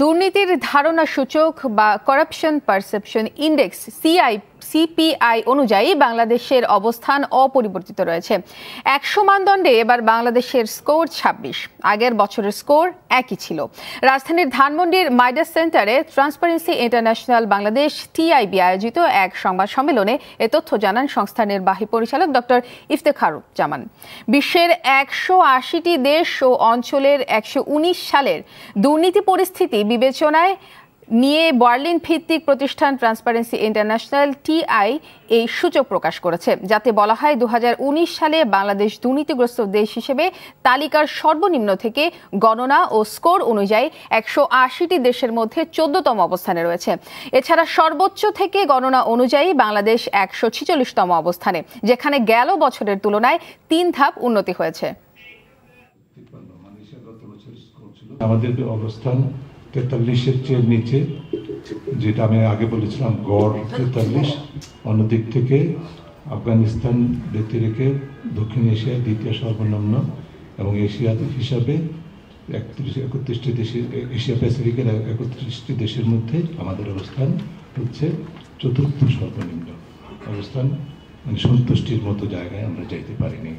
দুর্নীতির ধারণা সূচক বা corruption perception index CI CPI অনুযায়ী বাংলাদেশের অবস্থান অপরিবর্তিত রয়েছে একশো মানদণ্ডে এবার বাংলাদেশের স্কোর ছাব্বিশ আগের বছরের স্কোর একই ছিল রাজধানীর ধানমন্ডির মাইডাস সেন্টারে ট্রান্সপারেন্সি ইন্টারন্যাশনাল বাংলাদেশ টিআইবি আয়োজিত এক সংবাদ সম্মেলনে এ তথ্য জানান সংস্থার নির্বাহী পরিচালক ডক্টর ইফতেখার জামান বিশ্বের একশো আশিটি দেশ ও অঞ্চলের একশো সালের দুর্নীতি পরিস্থিতি বিবেচনায় নিয়ে বার্লিন ভিত্তিক প্রতিষ্ঠান ট্রান্সপারেন্সি ইন্টারন্যাশনাল টিআই এই সূচক প্রকাশ করেছে যাতে বলা হয় দু সালে বাংলাদেশ দুর্নীতিগ্রস্ত দেশ হিসেবে তালিকার সর্বনিম্ন থেকে গণনা ও স্কোর অনুযায়ী একশো আশিটি দেশের মধ্যে চোদ্দতম অবস্থানে রয়েছে এছাড়া সর্বোচ্চ থেকে গণনা অনুযায়ী বাংলাদেশ একশো ছিচল্লিশতম অবস্থানে যেখানে গেল বছরের তুলনায় তিন ধাপ উন্নতি হয়েছে আমাদের অবস্থান তেতাল্লিশের চেয়ে নিচে যেটা আমি আগে বলেছিলাম গড় তেতাল্লিশ অন্যদিক থেকে আফগানিস্তান ব্যক্তি রেখে দক্ষিণ এশিয়ার দ্বিতীয় সর্বনিম্ন এবং এশিয়া হিসাবে একত্রিশ একত্রিশটি দেশের এশিয়া প্যাসিফিকের একত্রিশটি দেশের মধ্যে আমাদের অবস্থান হচ্ছে চতুর্থ সর্বনিম্ন অবস্থান মানে সন্তুষ্টির মতো জায়গায় আমরা যাইতে পারিনি